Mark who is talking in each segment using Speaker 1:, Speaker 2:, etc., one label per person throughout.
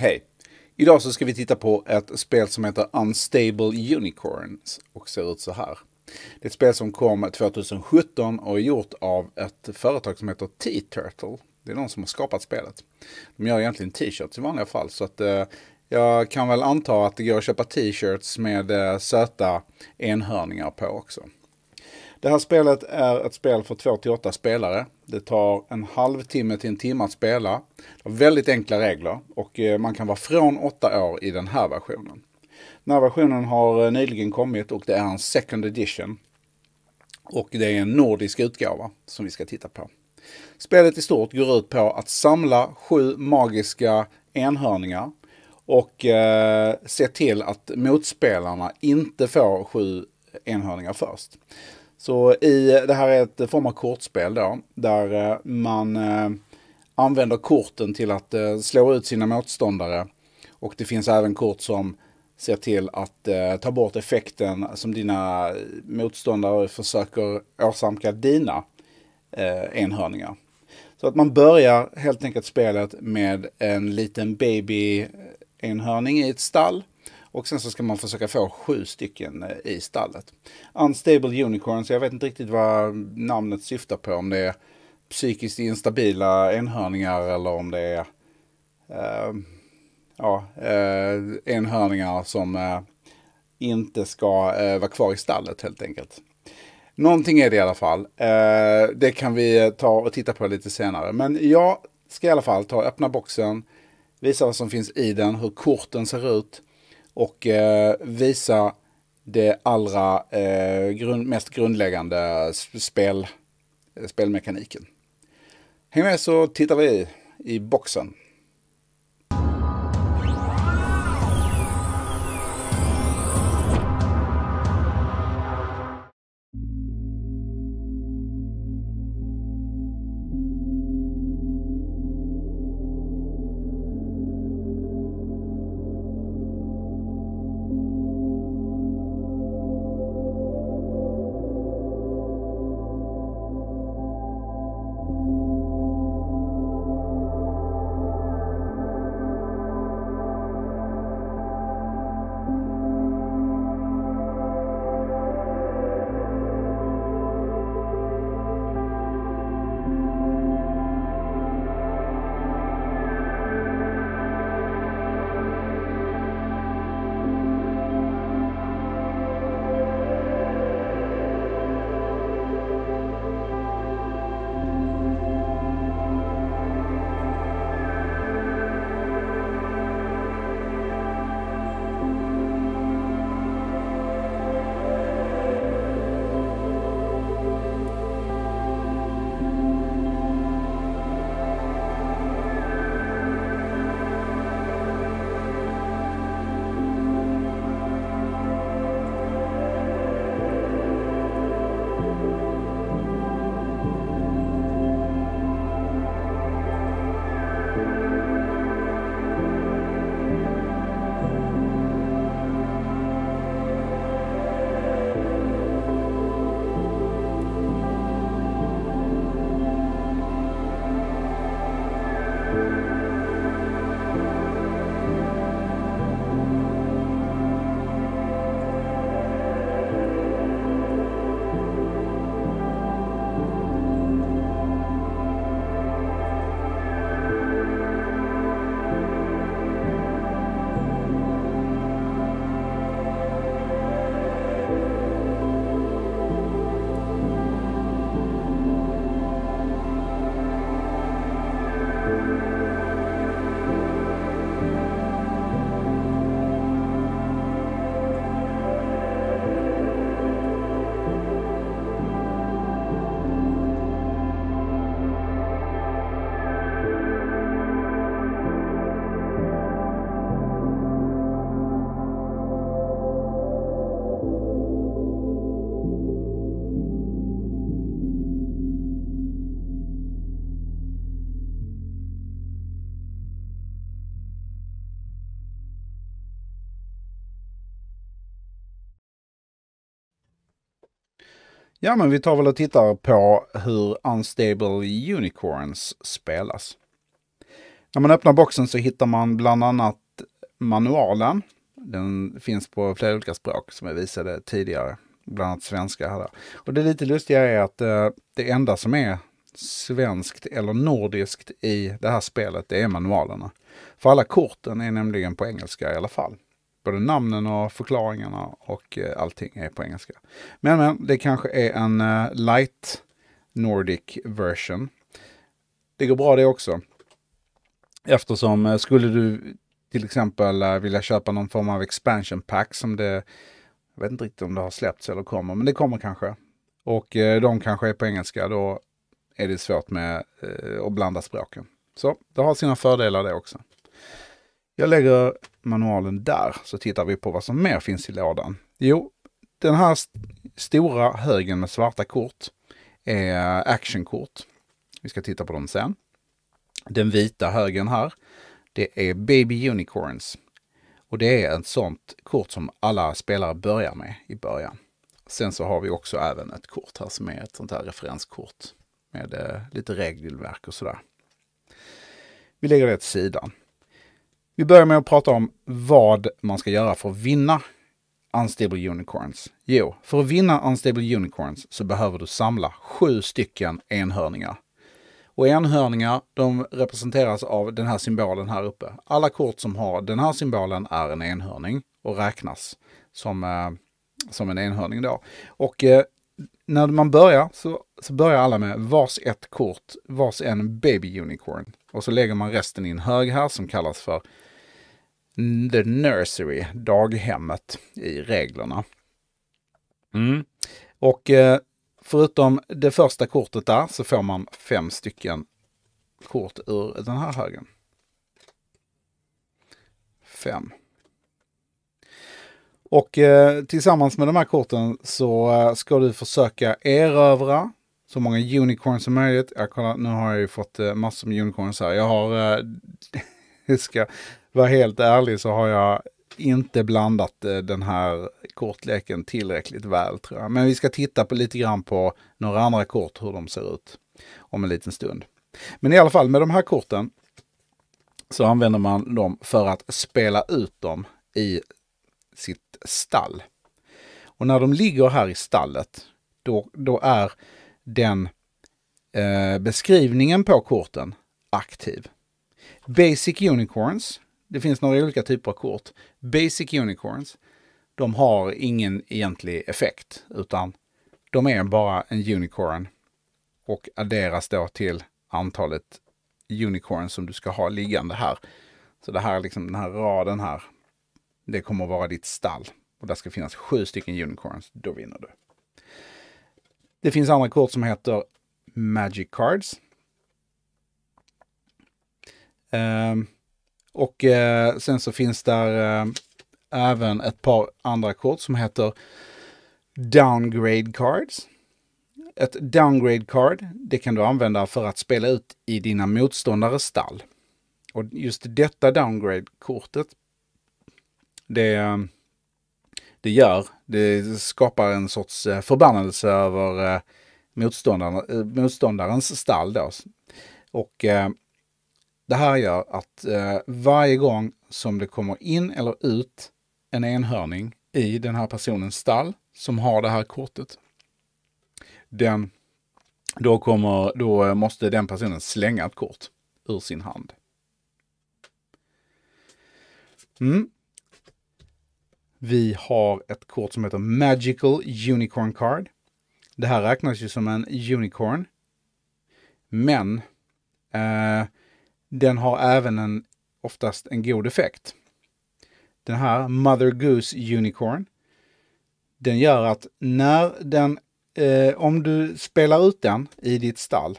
Speaker 1: Hej! Idag så ska vi titta på ett spel som heter Unstable Unicorns och ser ut så här. Det är ett spel som kom 2017 och är gjort av ett företag som heter T-Turtle. Det är de som har skapat spelet. De gör egentligen t-shirts i vanliga fall så att eh, jag kan väl anta att det går att köpa t-shirts med eh, söta enhörningar på också. Det här spelet är ett spel för 2-8 spelare. Det tar en halvtimme till en timme att spela. Det väldigt enkla regler och eh, man kan vara från åtta år i den här versionen. Den här versionen har eh, nyligen kommit och det är en second edition. Och det är en nordisk utgåva som vi ska titta på. Spelet i stort går ut på att samla sju magiska enhörningar och eh, se till att motspelarna inte får sju enhörningar först. Så i, det här är ett form av kortspel då, där eh, man eh, använder korten till att eh, slå ut sina motståndare. Och det finns även kort som ser till att ta bort effekten som dina motståndare försöker åsamka dina enhörningar. Så att man börjar helt enkelt spelet med en liten baby enhörning i ett stall och sen så ska man försöka få sju stycken eh, i stallet. Unstable Unicorns, jag vet inte riktigt vad namnet syftar på. Om det är psykiskt instabila enhörningar eller om det är eh, ja, eh, enhörningar som eh, inte ska eh, vara kvar i stallet helt enkelt. Någonting är det i alla fall. Eh, det kan vi eh, ta och titta på lite senare. Men jag ska i alla fall ta och öppna boxen, visa vad som finns i den, hur korten ser ut och eh, visa det allra eh, grund, mest grundläggande spel, spelmekaniken. Häng med så tittar vi i boxen. Ja, men vi tar väl och tittar på hur Unstable Unicorns spelas. När man öppnar boxen så hittar man bland annat manualen. Den finns på flera olika språk som jag visade tidigare, bland annat svenska. Här. Och det lite lustiga är att eh, det enda som är svenskt eller nordiskt i det här spelet, det är manualerna. För alla korten är nämligen på engelska i alla fall både namnen och förklaringarna och eh, allting är på engelska. Men, men det kanske är en eh, light Nordic version. Det går bra det också. Eftersom eh, skulle du till exempel vilja köpa någon form av expansion pack som det, jag vet inte riktigt om det har släppts eller kommer, men det kommer kanske. Och de kanske är på engelska, då är det svårt med att blanda språken. Så det har sina fördelar det också. Jag lägger manualen där så tittar vi på vad som mer finns i lådan. Jo, den här st stora högen med svarta kort är actionkort. Vi ska titta på dem sen. Den vita högen här, det är Baby Unicorns. Och det är ett sånt kort som alla spelare börjar med i början. Sen så har vi också även ett kort här som är ett sånt här referenskort med eh, lite regelverk och sådär. Vi lägger det åt sidan. Vi börjar med att prata om vad man ska göra för att vinna Unstable Unicorns. Jo, för att vinna Unstable Unicorns så behöver du samla sju stycken enhörningar. Och enhörningar, de representeras av den här symbolen här uppe. Alla kort som har den här symbolen är en enhörning och räknas som, eh, som en enhörning då. Och eh, när man börjar så, så, börjar alla med vars ett kort, vars en baby unicorn. Och så lägger man resten i en hög här som kallas för the nursery, daghemmet, i reglerna. Mm. Och eh, förutom det första kortet där så får man fem stycken kort ur den här högen. Fem. Och eh, tillsammans med de här korten så eh, ska du försöka erövra så många unicorns som möjligt. Jag kollar, nu har jag ju fått massor med unicorns här. Jag har ska vara helt ärlig så har jag inte blandat eh, den här kortleken tillräckligt väl tror jag. Men vi ska titta på lite grann på några andra kort, hur de ser ut om en liten stund. Men i alla fall med de här korten så använder man dem för att spela ut dem i sitt stall. Och när de ligger här i stallet, då, då är den eh, beskrivningen på korten aktiv. Basic Unicorns, det finns några olika typer av kort. Basic Unicorns, de har ingen egentlig effekt, utan de är bara en unicorn och adderas då till antalet unicorns som du ska ha liggande här. Så det här, liksom den här raden här, det kommer vara ditt stall. Och där ska finnas sju stycken unicorns, då vinner du. Det finns andra kort som heter Magic Cards. Ehm, och eh, sen så finns där eh, även ett par andra kort som heter Downgrade Cards. Ett downgrade card, det kan du använda för att spela ut i dina motståndares stall. Och just detta downgrade-kortet, det, eh, det gör, det skapar en sorts förbannelse över motståndaren, motståndarens stall då. Och det här gör att eh, varje gång som det kommer in eller ut en enhörning i den här personens stall som har det här kortet, den, då, kommer, då måste den personen slänga ett kort ur sin hand. Mm. Vi har ett kort som heter Magical Unicorn Card. Det här räknas ju som en unicorn. Men eh, den har även en, oftast en god effekt. Den här Mother Goose Unicorn, den gör att när den, eh, om du spelar ut den i ditt stall,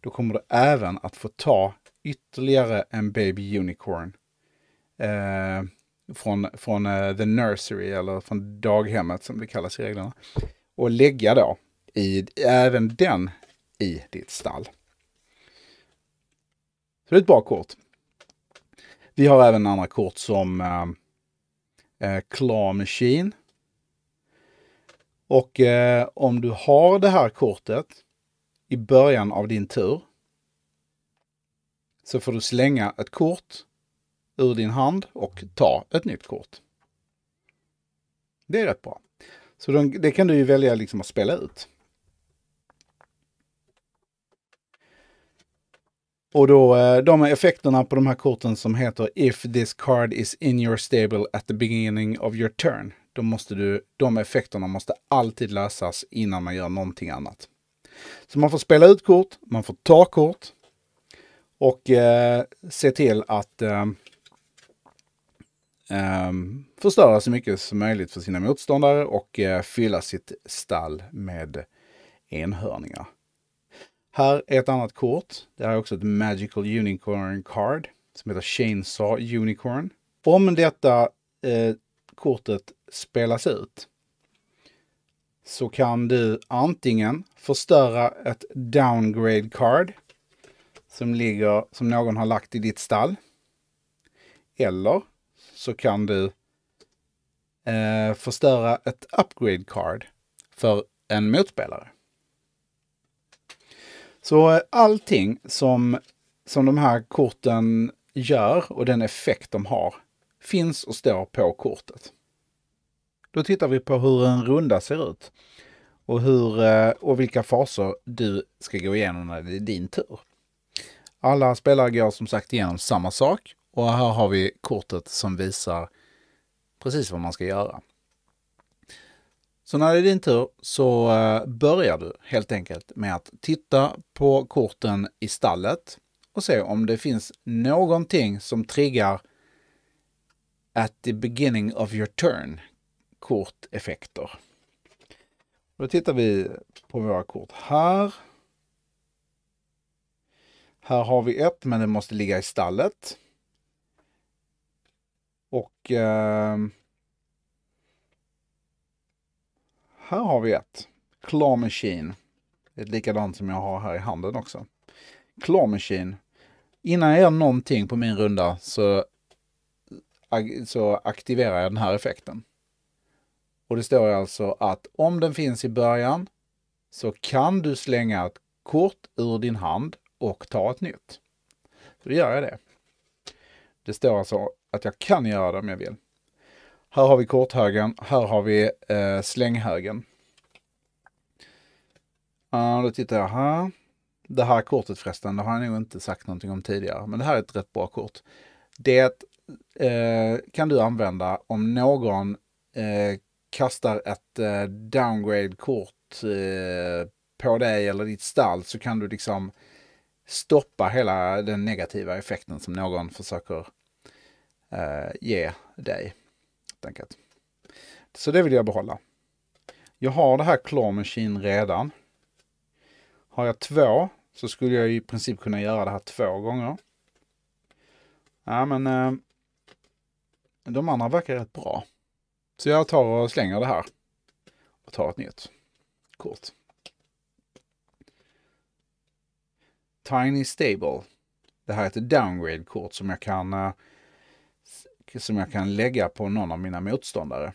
Speaker 1: då kommer du även att få ta ytterligare en Baby Unicorn eh, från, från eh, the nursery eller från daghemmet som det kallas i reglerna och lägga då i, även den i ditt stall. Så det är ett bra kort. Vi har även andra kort som eh, eh, Claw Machine. Och eh, om du har det här kortet i början av din tur så får du slänga ett kort ur din hand och ta ett nytt kort. Det är rätt bra. Så de, det kan du ju välja liksom att spela ut. Och då, eh, de effekterna på de här korten som heter If this card is in your stable at the beginning of your turn. Då måste du, de effekterna måste alltid lösas innan man gör någonting annat. Så man får spela ut kort, man får ta kort och eh, se till att eh, eh, förstöra så mycket som möjligt för sina motståndare och eh, fylla sitt stall med enhörningar. Här är ett annat kort. Det här är också ett Magical Unicorn Card som heter Chainsaw Unicorn. Om detta eh, kortet spelas ut så kan du antingen förstöra ett downgrade card som, ligger, som någon har lagt i ditt stall. Eller så kan du eh, förstöra ett upgrade card för en motspelare. Så allting som, som de här korten gör och den effekt de har finns och står på kortet. Då tittar vi på hur en runda ser ut och, hur, eh, och vilka faser du ska gå igenom när det är din tur. Alla spelare går som sagt igenom samma sak och här har vi kortet som visar precis vad man ska göra. Så när det är din tur så eh, börjar du helt enkelt med att titta på korten i stallet och se om det finns någonting som triggar at the beginning of your turn korteffekter. Då tittar vi på våra kort här. Här har vi ett, men det måste ligga i stallet. Och ehm, här har vi ett. Claw Machine. Ett likadant som jag har här i handen också. Claw Machine. Innan jag gör någonting på min runda så, så aktiverar jag den här effekten. Och det står alltså att om den finns i början så kan du slänga ett kort ur din hand och ta ett nytt. Så då gör jag det. Det står alltså att jag kan göra det om jag vill. Här har vi korthögen, här har vi eh, slänghögen. Uh, då tittar jag här. Det här kortet förresten, det har jag nog inte sagt någonting om tidigare, men det här är ett rätt bra kort. Det eh, kan du använda om någon eh, kastar ett eh, downgrade-kort eh, på dig eller ditt stall så kan du liksom stoppa hela den negativa effekten som någon försöker eh, ge dig helt enkelt. Så det vill jag behålla. Jag har det här Claw Machine redan. Har jag två så skulle jag i princip kunna göra det här två gånger. Ja men eh, de andra verkar rätt bra. Så jag tar och slänger det här och tar ett nytt kort. Tiny Stable. Det här är ett downgrade-kort som jag kan eh, som jag kan lägga på någon av mina motståndare.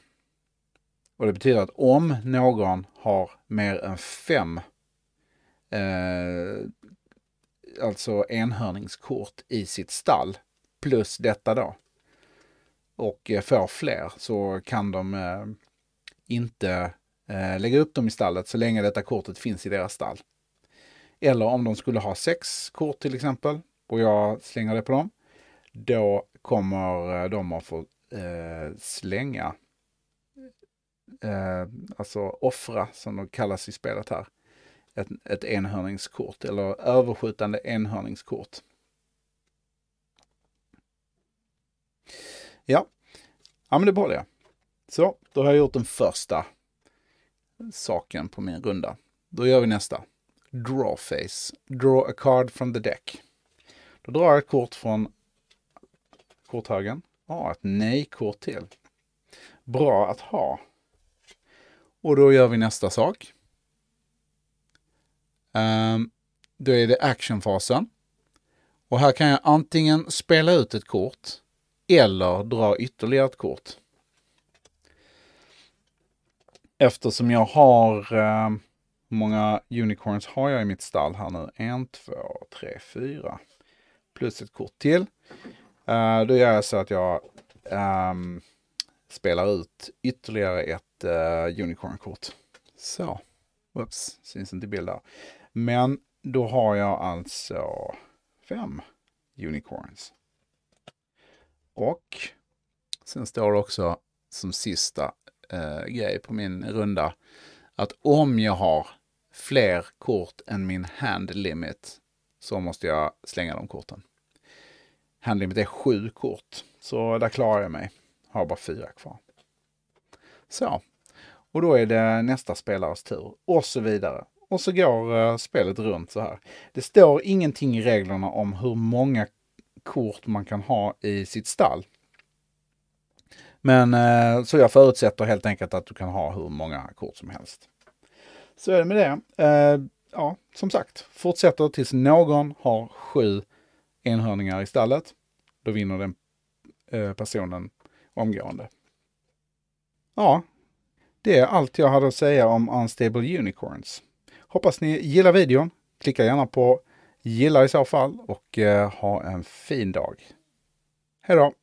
Speaker 1: Och det betyder att om någon har mer än fem eh, alltså enhörningskort i sitt stall plus detta då och eh, får fler så kan de eh, inte eh, lägga upp dem i stallet så länge detta kortet finns i deras stall. Eller om de skulle ha sex kort till exempel och jag slänger det på dem, då kommer eh, de att få eh, slänga, eh, alltså offra som de kallas i spelet här, ett, ett enhörningskort eller överskjutande enhörningskort. Ja, ja men det var det. Så, då har jag gjort den första saken på min runda. Då gör vi nästa. Draw face. Draw a card from the deck. Då drar jag ett kort från korthögen. Ja, ett nej-kort till. Bra att ha. Och då gör vi nästa sak. Um, då är det actionfasen. Och här kan jag antingen spela ut ett kort eller dra ytterligare ett kort. Eftersom jag har, ehm, hur många unicorns har jag i mitt stall här nu? En, två, tre, fyra. Plus ett kort till. Eh, då gör jag så att jag um, spelar ut ytterligare ett uh, unicorn-kort. Så, Oops, syns inte i bild där. Men då har jag alltså fem unicorns. Och sen står det också som sista eh, grej på min runda att om jag har fler kort än min hand limit så måste jag slänga de korten. Handlimit är sju kort. Så där klarar jag mig. Har bara fyra kvar. Så. Och då är det nästa spelares tur. Och så vidare. Och så går eh, spelet runt så här. Det står ingenting i reglerna om hur många kort man kan ha i sitt stall. Men eh, så jag förutsätter helt enkelt att du kan ha hur många kort som helst. Så är det med det. Eh, ja, som sagt, fortsätter tills någon har sju enhörningar i stallet då vinner den eh, personen omgående. Ja, det är allt jag hade att säga om Unstable Unicorns. Hoppas ni gillar videon. Klicka gärna på gilla i så fall och eh, ha en fin dag. Hej då!